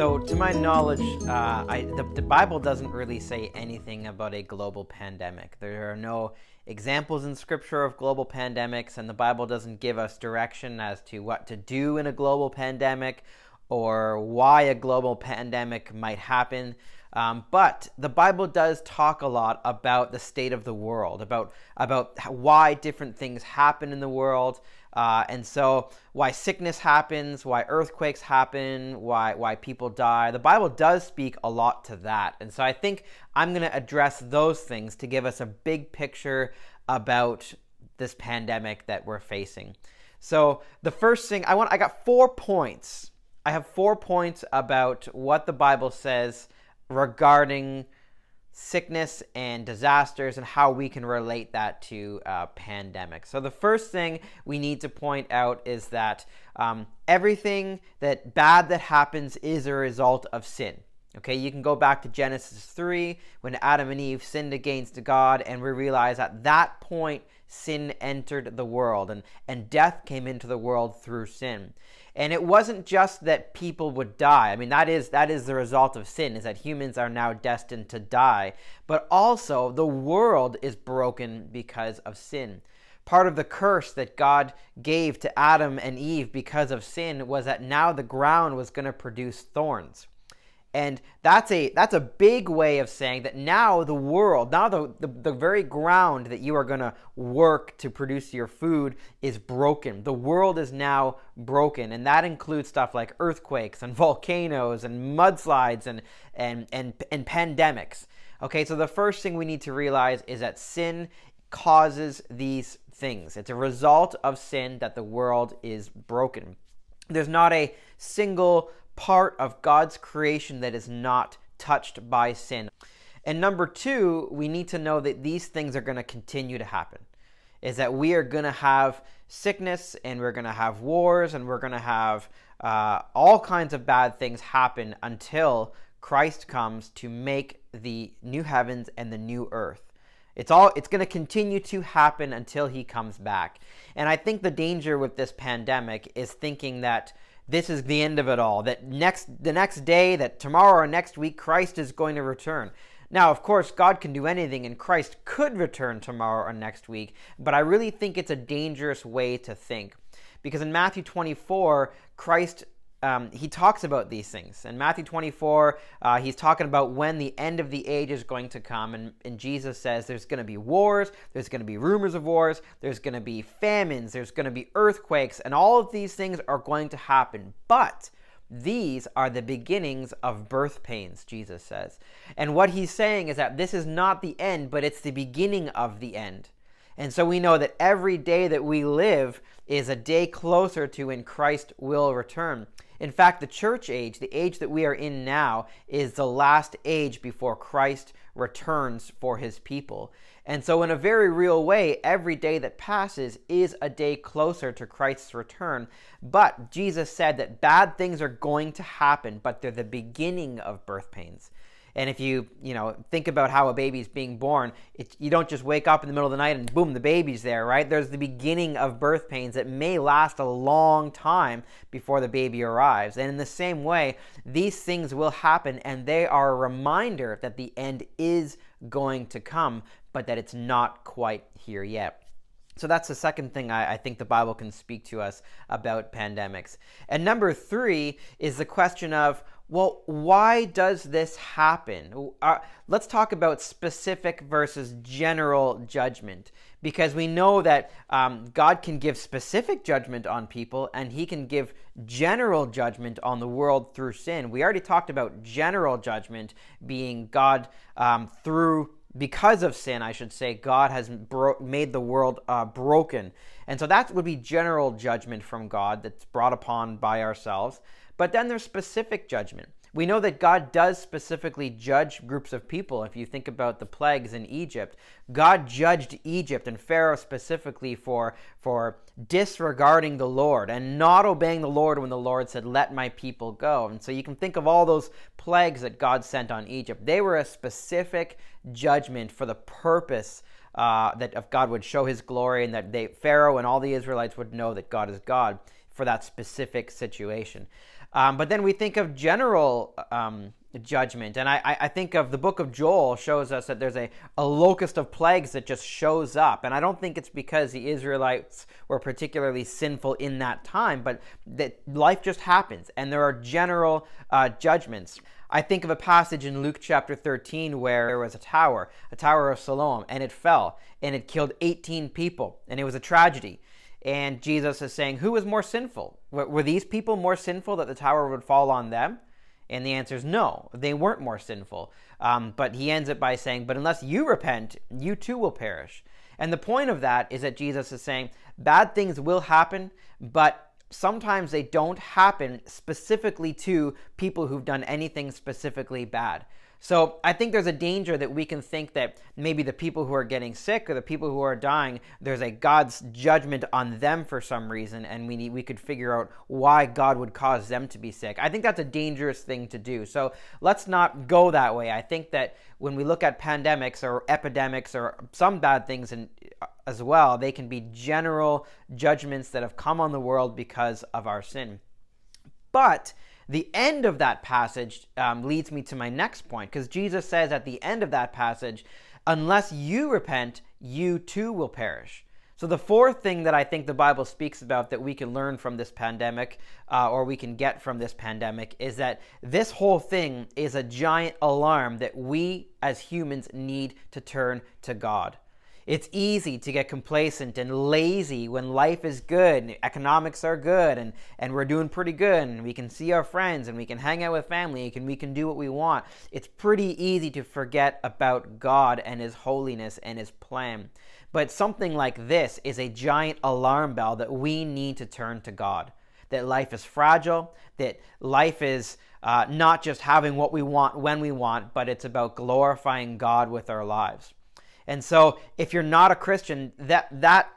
So, to my knowledge, uh, I, the, the Bible doesn't really say anything about a global pandemic. There are no examples in Scripture of global pandemics, and the Bible doesn't give us direction as to what to do in a global pandemic or why a global pandemic might happen. Um, but the Bible does talk a lot about the state of the world, about about why different things happen in the world, uh, and so why sickness happens, why earthquakes happen, why why people die. The Bible does speak a lot to that, and so I think I'm going to address those things to give us a big picture about this pandemic that we're facing. So the first thing I want, I got four points. I have four points about what the Bible says regarding sickness and disasters and how we can relate that to a uh, pandemics. So the first thing we need to point out is that um, everything that bad that happens is a result of sin. Okay, you can go back to Genesis 3 when Adam and Eve sinned against God, and we realize at that point sin entered the world and, and death came into the world through sin. And it wasn't just that people would die. I mean, that is that is the result of sin, is that humans are now destined to die, but also the world is broken because of sin. Part of the curse that God gave to Adam and Eve because of sin was that now the ground was going to produce thorns. And that's a that's a big way of saying that now the world, now the, the, the very ground that you are gonna work to produce your food is broken. The world is now broken. And that includes stuff like earthquakes and volcanoes and mudslides and and and, and pandemics. Okay, so the first thing we need to realize is that sin causes these things. It's a result of sin that the world is broken. There's not a single part of God's creation that is not touched by sin. And number two, we need to know that these things are going to continue to happen. Is that we are going to have sickness and we're going to have wars and we're going to have uh, all kinds of bad things happen until Christ comes to make the new heavens and the new earth. It's all it's going to continue to happen until he comes back. And I think the danger with this pandemic is thinking that this is the end of it all that next the next day that tomorrow or next week christ is going to return now of course god can do anything and christ could return tomorrow or next week but i really think it's a dangerous way to think because in matthew 24 christ um, he talks about these things. In Matthew 24, uh, he's talking about when the end of the age is going to come. And, and Jesus says there's going to be wars, there's going to be rumors of wars, there's going to be famines, there's going to be earthquakes, and all of these things are going to happen. But these are the beginnings of birth pains, Jesus says. And what he's saying is that this is not the end, but it's the beginning of the end. And so we know that every day that we live is a day closer to when Christ will return. In fact, the church age, the age that we are in now, is the last age before Christ returns for his people. And so, in a very real way, every day that passes is a day closer to Christ's return. But Jesus said that bad things are going to happen, but they're the beginning of birth pains. And if you, you know, think about how a baby's being born, it, you don't just wake up in the middle of the night and boom, the baby's there, right? There's the beginning of birth pains that may last a long time before the baby arrives. And in the same way, these things will happen and they are a reminder that the end is going to come, but that it's not quite here yet. So that's the second thing I, I, think the Bible can speak to us about pandemics. And number three is the question of, well, why does this happen? Uh, let's talk about specific versus general judgment because we know that um, God can give specific judgment on people and he can give general judgment on the world through sin. We already talked about general judgment being God um, through because of sin, I should say, God has bro- made the world uh, broken. And so that would be general judgment from God that's brought upon by ourselves. But then there's specific judgment. We know that God does specifically judge groups of people. If you think about the plagues in Egypt, God judged Egypt and Pharaoh specifically for, for disregarding the Lord and not obeying the Lord when the Lord said, Let my people go. And so you can think of all those plagues that God sent on Egypt. They were a specific judgment for the purpose uh, that if God would show his glory and that they, Pharaoh and all the Israelites would know that God is God for that specific situation. Um, but then we think of general um, judgment. And I, I think of the book of Joel shows us that there's a, a locust of plagues that just shows up. And I don't think it's because the Israelites were particularly sinful in that time, but that life just happens and there are general uh, judgments. I think of a passage in Luke chapter 13 where there was a tower, a tower of Siloam, and it fell and it killed 18 people and it was a tragedy. And Jesus is saying, Who is more sinful? Were these people more sinful that the tower would fall on them? And the answer is no, they weren't more sinful. Um, but he ends it by saying, But unless you repent, you too will perish. And the point of that is that Jesus is saying bad things will happen, but sometimes they don't happen specifically to people who've done anything specifically bad. So I think there's a danger that we can think that maybe the people who are getting sick or the people who are dying, there's a God's judgment on them for some reason, and we need, we could figure out why God would cause them to be sick. I think that's a dangerous thing to do. So let's not go that way. I think that when we look at pandemics or epidemics or some bad things in, as well, they can be general judgments that have come on the world because of our sin. But the end of that passage um, leads me to my next point because Jesus says at the end of that passage, unless you repent, you too will perish. So, the fourth thing that I think the Bible speaks about that we can learn from this pandemic uh, or we can get from this pandemic is that this whole thing is a giant alarm that we as humans need to turn to God. It's easy to get complacent and lazy when life is good and economics are good and, and we're doing pretty good and we can see our friends and we can hang out with family and we can do what we want. It's pretty easy to forget about God and His holiness and His plan. But something like this is a giant alarm bell that we need to turn to God. That life is fragile, that life is uh, not just having what we want when we want, but it's about glorifying God with our lives. And so if you're not a Christian, that that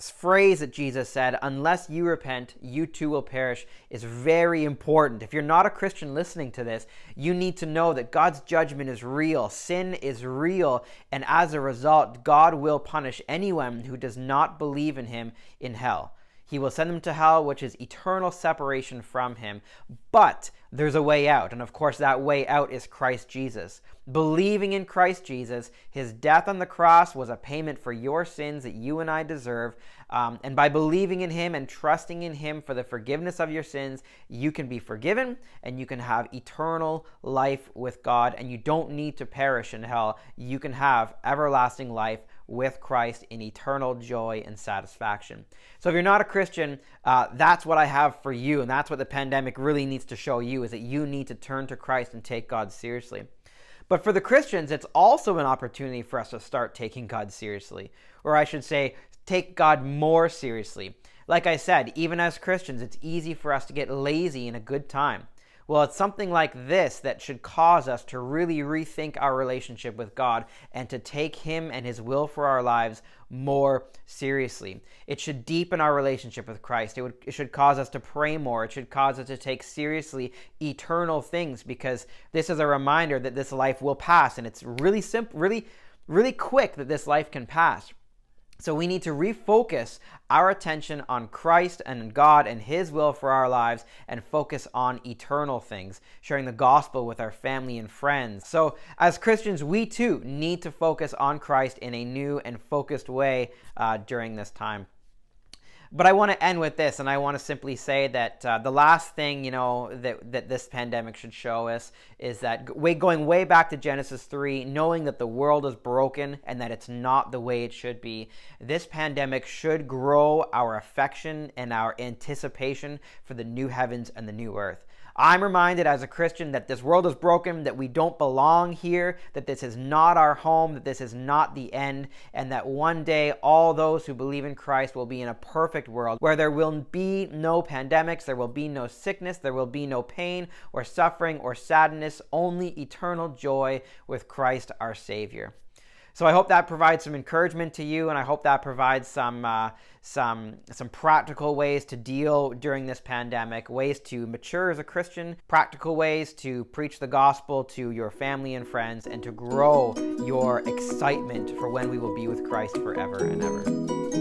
phrase that Jesus said, unless you repent, you too will perish, is very important. If you're not a Christian listening to this, you need to know that God's judgment is real, sin is real, and as a result, God will punish anyone who does not believe in Him in hell. He will send them to hell, which is eternal separation from Him. But there's a way out. And of course, that way out is Christ Jesus. Believing in Christ Jesus, his death on the cross was a payment for your sins that you and I deserve. Um, and by believing in him and trusting in him for the forgiveness of your sins, you can be forgiven and you can have eternal life with God. And you don't need to perish in hell. You can have everlasting life with Christ in eternal joy and satisfaction. So if you're not a Christian, uh, that's what I have for you, and that's what the pandemic really needs to show you is that you need to turn to Christ and take God seriously. But for the Christians, it's also an opportunity for us to start taking God seriously, or I should say, take God more seriously. Like I said, even as Christians, it's easy for us to get lazy in a good time. Well, it's something like this that should cause us to really rethink our relationship with God and to take Him and His will for our lives more seriously. It should deepen our relationship with Christ. It, would, it should cause us to pray more. It should cause us to take seriously eternal things because this is a reminder that this life will pass and it's really simple, really, really quick that this life can pass. So we need to refocus our attention on Christ and God and His will for our lives and focus on eternal things, sharing the gospel with our family and friends. So, as Christians, we too need to focus on Christ in a new and focused way uh, during this time. But I want to end with this, and I want to simply say that uh, the last thing you know that that this pandemic should show us is that way, going way back to Genesis three, knowing that the world is broken and that it's not the way it should be. This pandemic should grow our affection and our anticipation for the new heavens and the new earth. I'm reminded as a Christian that this world is broken, that we don't belong here, that this is not our home, that this is not the end, and that one day all those who believe in Christ will be in a perfect world where there will be no pandemics, there will be no sickness, there will be no pain or suffering or sadness, only eternal joy with Christ our Savior. So I hope that provides some encouragement to you, and I hope that provides some uh, some some practical ways to deal during this pandemic, ways to mature as a Christian, practical ways to preach the gospel to your family and friends, and to grow your excitement for when we will be with Christ forever and ever.